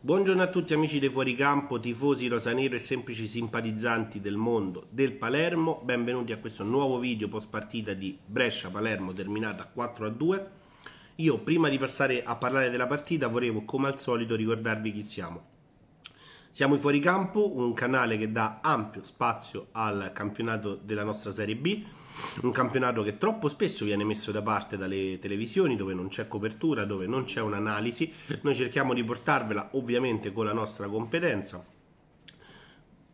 Buongiorno a tutti amici dei fuoricampo, tifosi rosanero e semplici simpatizzanti del mondo del Palermo, benvenuti a questo nuovo video post partita di Brescia-Palermo terminata 4-2. a Io prima di passare a parlare della partita volevo come al solito ricordarvi chi siamo. Siamo in Fuoricampo, un canale che dà ampio spazio al campionato della nostra Serie B, un campionato che troppo spesso viene messo da parte dalle televisioni dove non c'è copertura, dove non c'è un'analisi. Noi cerchiamo di portarvela ovviamente con la nostra competenza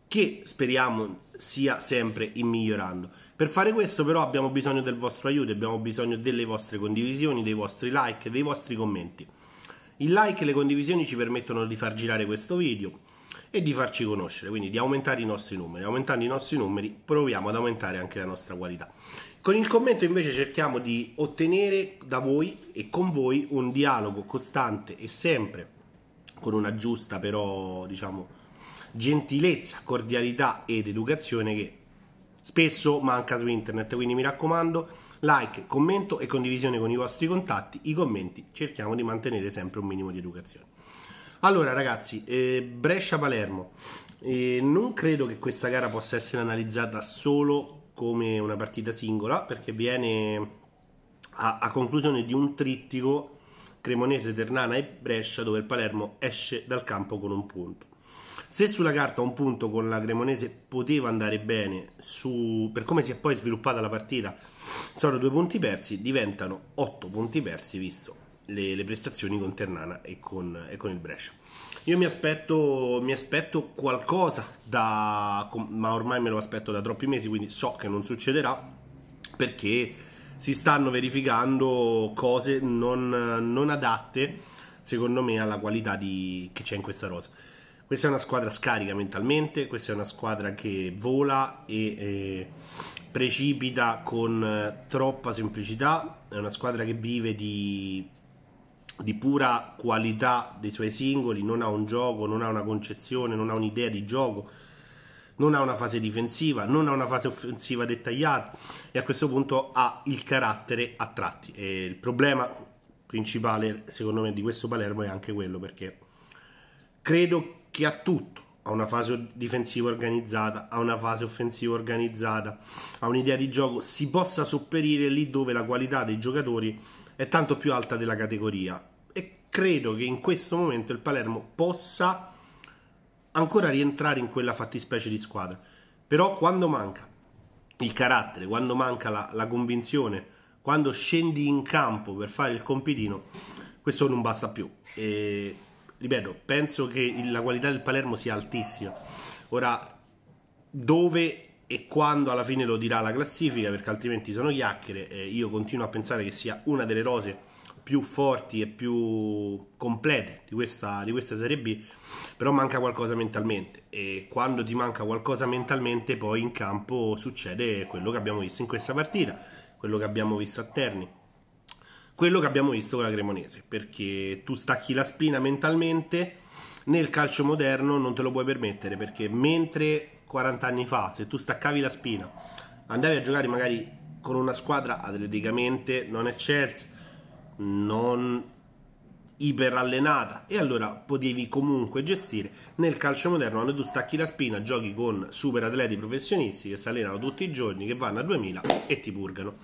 che speriamo sia sempre in migliorando. Per fare questo però abbiamo bisogno del vostro aiuto, abbiamo bisogno delle vostre condivisioni, dei vostri like, dei vostri commenti. Il like e le condivisioni ci permettono di far girare questo video e di farci conoscere, quindi di aumentare i nostri numeri. Aumentando i nostri numeri proviamo ad aumentare anche la nostra qualità. Con il commento invece cerchiamo di ottenere da voi e con voi un dialogo costante e sempre con una giusta però diciamo gentilezza, cordialità ed educazione che spesso manca su internet. Quindi mi raccomando, like, commento e condivisione con i vostri contatti. I commenti cerchiamo di mantenere sempre un minimo di educazione. Allora, ragazzi, eh, Brescia-Palermo. Eh, non credo che questa gara possa essere analizzata solo come una partita singola, perché viene a, a conclusione di un trittico Cremonese, Ternana e Brescia, dove il Palermo esce dal campo con un punto. Se sulla carta un punto con la Cremonese poteva andare bene, su, per come si è poi sviluppata la partita, sono due punti persi, diventano otto punti persi, visto le, le prestazioni con Ternana e con, e con, il Brescia. Io mi aspetto, mi aspetto qualcosa, da, ma ormai me lo aspetto da troppi mesi, quindi so che non succederà perché si stanno verificando cose non, non adatte, secondo me, alla qualità di, che c'è in questa rosa. Questa è una squadra scarica mentalmente, questa è una squadra che vola e eh, precipita con troppa semplicità, è una squadra che vive di di pura qualità dei suoi singoli, non ha un gioco, non ha una concezione, non ha un'idea di gioco, non ha una fase difensiva, non ha una fase offensiva dettagliata e a questo punto ha il carattere a tratti. E il problema principale secondo me di questo Palermo è anche quello perché credo che ha tutto, ha una fase difensiva organizzata, ha una fase offensiva organizzata, ha un'idea di gioco, si possa sopperire lì dove la qualità dei giocatori è tanto più alta della categoria e credo che in questo momento il Palermo possa ancora rientrare in quella fattispecie di squadra. Però quando manca il carattere, quando manca la, la convinzione, quando scendi in campo per fare il compitino, questo non basta più. E, ripeto, penso che la qualità del Palermo sia altissima. Ora, dove e quando alla fine lo dirà la classifica, perché altrimenti sono chiacchiere, eh, io continuo a pensare che sia una delle rose più forti e più complete di questa, di questa Serie B, però manca qualcosa mentalmente e quando ti manca qualcosa mentalmente poi in campo succede quello che abbiamo visto in questa partita, quello che abbiamo visto a Terni, quello che abbiamo visto con la Cremonese, perché tu stacchi la spina mentalmente, nel calcio moderno non te lo puoi permettere perché mentre 40 anni fa, se tu staccavi la spina, andavi a giocare magari con una squadra atleticamente non eccelsa, non iperallenata e allora potevi comunque gestire nel calcio moderno quando tu stacchi la spina giochi con super atleti professionisti che si allenano tutti i giorni che vanno a 2000 e ti purgano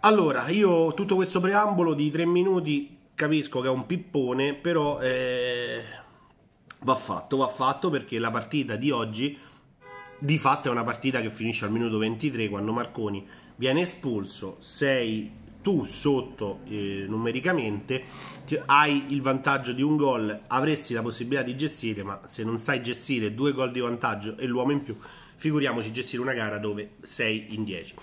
allora io tutto questo preambolo di 3 minuti capisco che è un pippone però eh, va fatto va fatto perché la partita di oggi di fatto è una partita che finisce al minuto 23 quando Marconi viene espulso, sei tu sotto eh, numericamente, hai il vantaggio di un gol, avresti la possibilità di gestire, ma se non sai gestire due gol di vantaggio e l'uomo in più, figuriamoci gestire una gara dove sei in 10.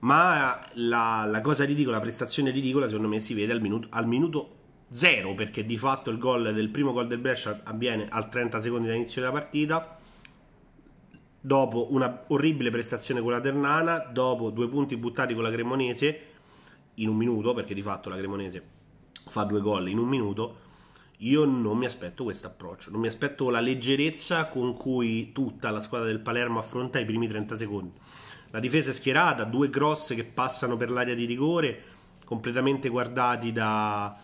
Ma la, la, cosa ridicola, la prestazione ridicola, secondo me si vede al minuto, al minuto zero, perché di fatto il gol del primo gol del Brescia avviene al 30 secondi dall'inizio della partita dopo una orribile prestazione con la Ternana, dopo due punti buttati con la Cremonese in un minuto, perché di fatto la Cremonese fa due gol in un minuto, io non mi aspetto questo approccio, non mi aspetto la leggerezza con cui tutta la squadra del Palermo affronta i primi 30 secondi. La difesa è schierata, due grosse che passano per l'area di rigore, completamente guardati da,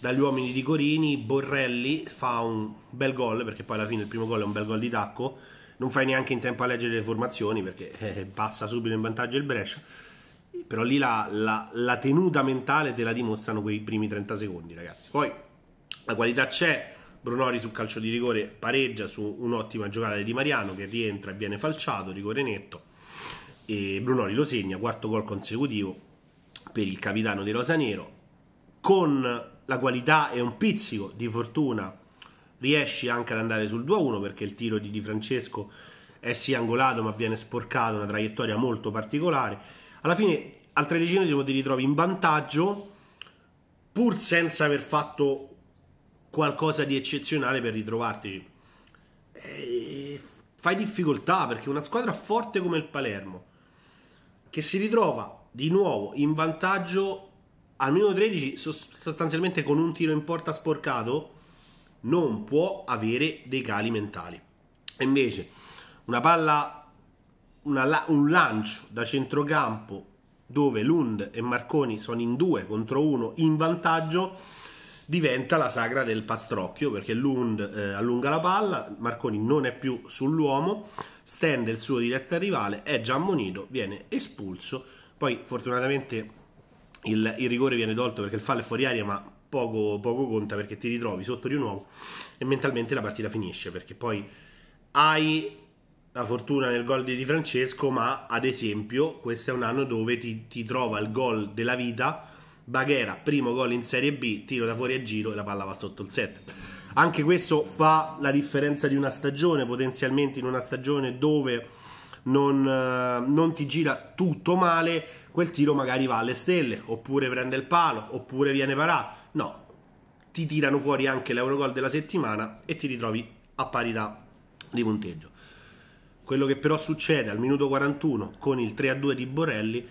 dagli uomini di Corini, Borrelli fa un bel gol, perché poi alla fine il primo gol è un bel gol di tacco, non fai neanche in tempo a leggere le formazioni perché eh, eh, passa subito in vantaggio il Brescia però lì la, la, la, tenuta mentale te la dimostrano quei primi 30 secondi ragazzi poi la qualità c'è Brunori sul calcio di rigore pareggia su un'ottima giocata di Mariano che rientra e viene falciato, rigore netto e Brunori lo segna, quarto gol consecutivo per il capitano di Rosanero con la qualità e un pizzico di fortuna riesci anche ad andare sul 2-1 perché il tiro di Di Francesco è sì angolato ma viene sporcato, una traiettoria molto particolare. Alla fine al tredicesimo ti ritrovi in vantaggio pur senza aver fatto qualcosa di eccezionale per ritrovartici. E eh, fai difficoltà perché una squadra forte come il Palermo che si ritrova di nuovo in vantaggio al minuto 13 sostanzialmente con un tiro in porta sporcato non può avere dei cali mentali. invece una palla, una, un lancio da centrocampo dove Lund e Marconi sono in due contro uno in vantaggio diventa la sagra del pastrocchio perché Lund eh, allunga la palla, Marconi non è più sull'uomo, stende il suo diretto rivale, è già ammonito, viene espulso, poi fortunatamente il, il rigore viene tolto perché il fallo è fuori aria ma poco, poco conta perché ti ritrovi sotto di un uovo e mentalmente la partita finisce perché poi hai la fortuna del gol di Francesco, ma ad esempio questo è un anno dove ti, ti trova il gol della vita, Baghera, primo gol in Serie B, tiro da fuori a giro e la palla va sotto il set. Anche questo fa la differenza di una stagione, potenzialmente in una stagione dove non, eh, non ti gira tutto male, quel tiro magari va alle stelle, oppure prende il palo, oppure viene parato. No, ti tirano fuori anche l'Eurogol della settimana e ti ritrovi a parità di punteggio. Quello che però succede al minuto 41 con il 3-2 di Borelli,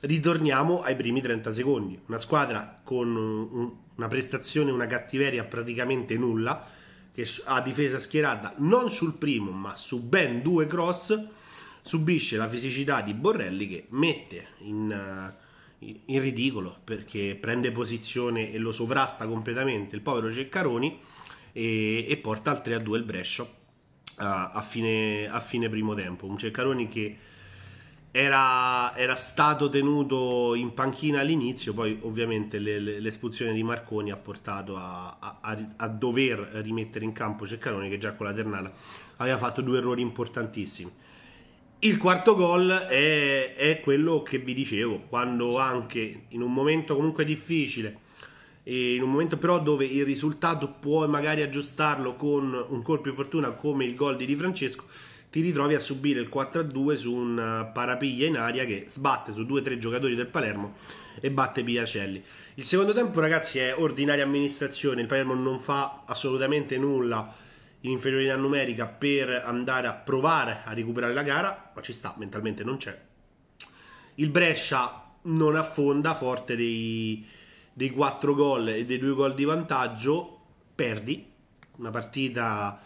ritorniamo ai primi 30 secondi. Una squadra con una prestazione, una cattiveria praticamente nulla, che ha difesa schierata non sul primo ma su ben due cross subisce la fisicità di Borrelli che mette in, eh, in ridicolo perché prende posizione e lo sovrasta completamente il povero Ceccaroni e, e porta al 3-2 a il Brescia a, eh, a, fine, a, fine, primo tempo. Un Ceccaroni che era, era, stato tenuto in panchina all'inizio, poi ovviamente le, le, l'espulsione di Marconi ha portato a, a, a, dover rimettere in campo Ceccaroni che già con la Ternana aveva fatto due errori importantissimi. Il quarto gol è, è, quello che vi dicevo, quando anche in un momento comunque difficile, in un momento però dove il risultato puoi magari aggiustarlo con un colpo di fortuna come il gol di Di Francesco, ti ritrovi a subire il 4-2 su un parapiglia in aria che sbatte su 2-3 giocatori del Palermo e batte Piacelli. Il secondo tempo ragazzi è ordinaria amministrazione, il Palermo non fa assolutamente nulla in inferiorità numerica per andare a provare a recuperare la gara, ma ci sta, mentalmente non c'è. Il Brescia non affonda, forte dei, dei 4 gol e dei 2 gol di vantaggio, perdi una partita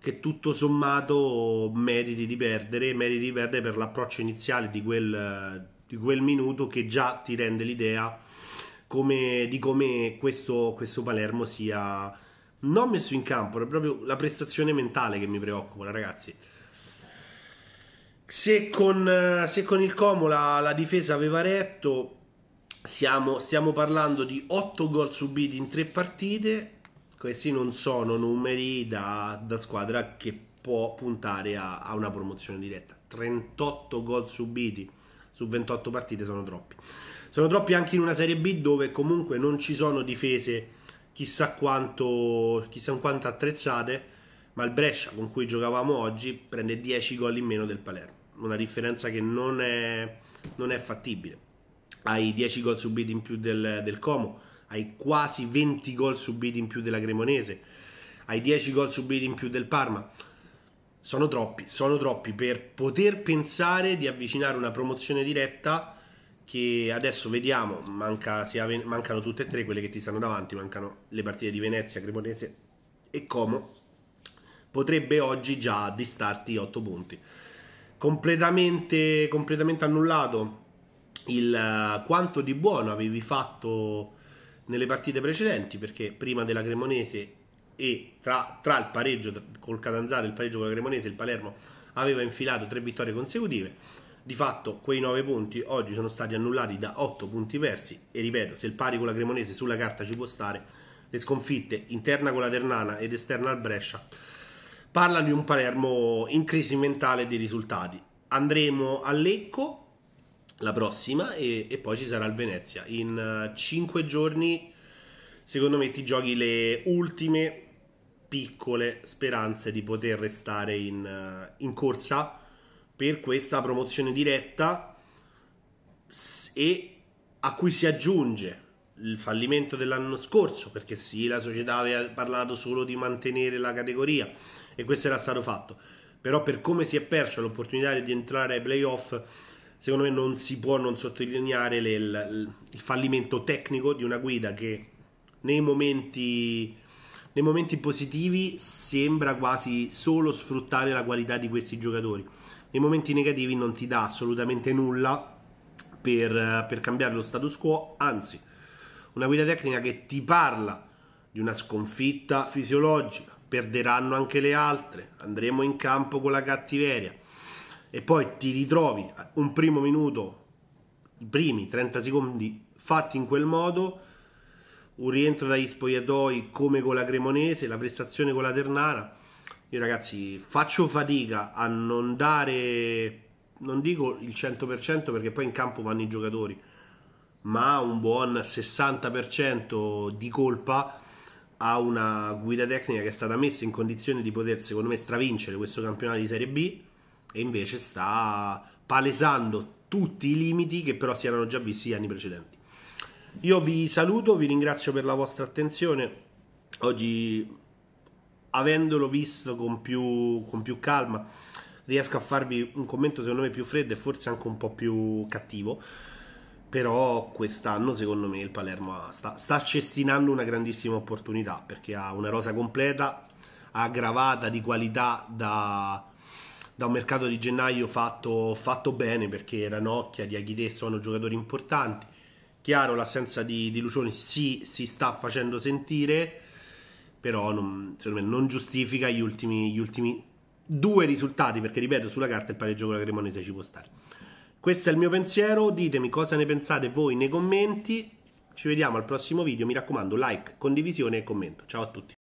che tutto sommato meriti di perdere, meriti di perdere per l'approccio iniziale di quel, di quel minuto che già ti rende l'idea come, di come questo, questo Palermo sia non messo in campo, è proprio la prestazione mentale che mi preoccupa, ragazzi. Se con, eh, se con il Como la, la difesa aveva retto, siamo, stiamo parlando di 8 gol subiti in 3 partite. Questi non sono numeri da, da squadra che può puntare a, a una promozione diretta. 38 gol subiti su 28 partite sono troppi. Sono troppi anche in una Serie B dove comunque non ci sono difese chissà quanto, chissà quanto attrezzate, ma il Brescia con cui giocavamo oggi prende 10 gol in meno del Palermo, una differenza che non è, non è fattibile. Hai 10 gol subiti in più del, del Como, hai quasi 20 gol subiti in più della Cremonese, hai 10 gol subiti in più del Parma. Sono troppi, sono troppi per poter pensare di avvicinare una promozione diretta che adesso vediamo, manca, ave- mancano tutte e tre quelle che ti stanno davanti, mancano le partite di Venezia, Cremonese e Como, potrebbe oggi già distarti 8 punti. Completamente, completamente annullato il eh, quanto di buono avevi fatto nelle partite precedenti, perché prima della Cremonese e tra, tra il pareggio col Catanzaro, il pareggio con la Cremonese, il Palermo aveva infilato tre vittorie consecutive di fatto quei 9 punti oggi sono stati annullati da 8 punti persi e ripeto, se il pari con la Cremonese sulla carta ci può stare, le sconfitte interna con la Ternana ed esterna al Brescia parlano di un Palermo in crisi mentale di risultati. Andremo a Lecco la prossima e, e poi ci sarà il Venezia. In 5 eh, giorni secondo me ti giochi le ultime piccole speranze di poter restare in, eh, in corsa per questa promozione diretta e a cui si aggiunge il fallimento dell'anno scorso perché sì la società aveva parlato solo di mantenere la categoria e questo era stato fatto però per come si è persa l'opportunità di entrare ai playoff secondo me non si può non sottolineare le, il, il, fallimento tecnico di una guida che nei momenti, nei momenti positivi sembra quasi solo sfruttare la qualità di questi giocatori nei momenti negativi non ti dà assolutamente nulla per, per cambiare lo status quo, anzi una guida tecnica che ti parla di una sconfitta fisiologica, perderanno anche le altre, andremo in campo con la cattiveria e poi ti ritrovi un primo minuto, i primi 30 secondi fatti in quel modo, un rientro dagli spogliatoi come con la Cremonese, la prestazione con la Ternara. Io ragazzi faccio fatica a non dare, non dico il 100% perché poi in campo vanno i giocatori, ma un buon 60% di colpa a una guida tecnica che è stata messa in condizione di poter secondo me stravincere questo campionato di Serie B e invece sta palesando tutti i limiti che però si erano già visti gli anni precedenti. Io vi saluto, vi ringrazio per la vostra attenzione. Oggi avendolo visto con più, con più calma, riesco a farvi un commento secondo me più freddo e forse anche un po' più cattivo. Però quest'anno secondo me il Palermo sta, sta cestinando una grandissima opportunità perché ha una rosa completa, aggravata di qualità da, da un mercato di gennaio fatto, fatto bene perché Ranocchia, Diaghidè sono giocatori importanti. Chiaro l'assenza di, di Lucioni si, si sta facendo sentire però non, secondo me non giustifica gli ultimi, gli ultimi, due risultati, perché ripeto, sulla carta il pareggio con la Cremonese ci può stare. Questo è il mio pensiero, ditemi cosa ne pensate voi nei commenti, ci vediamo al prossimo video, mi raccomando like, condivisione e commento, ciao a tutti.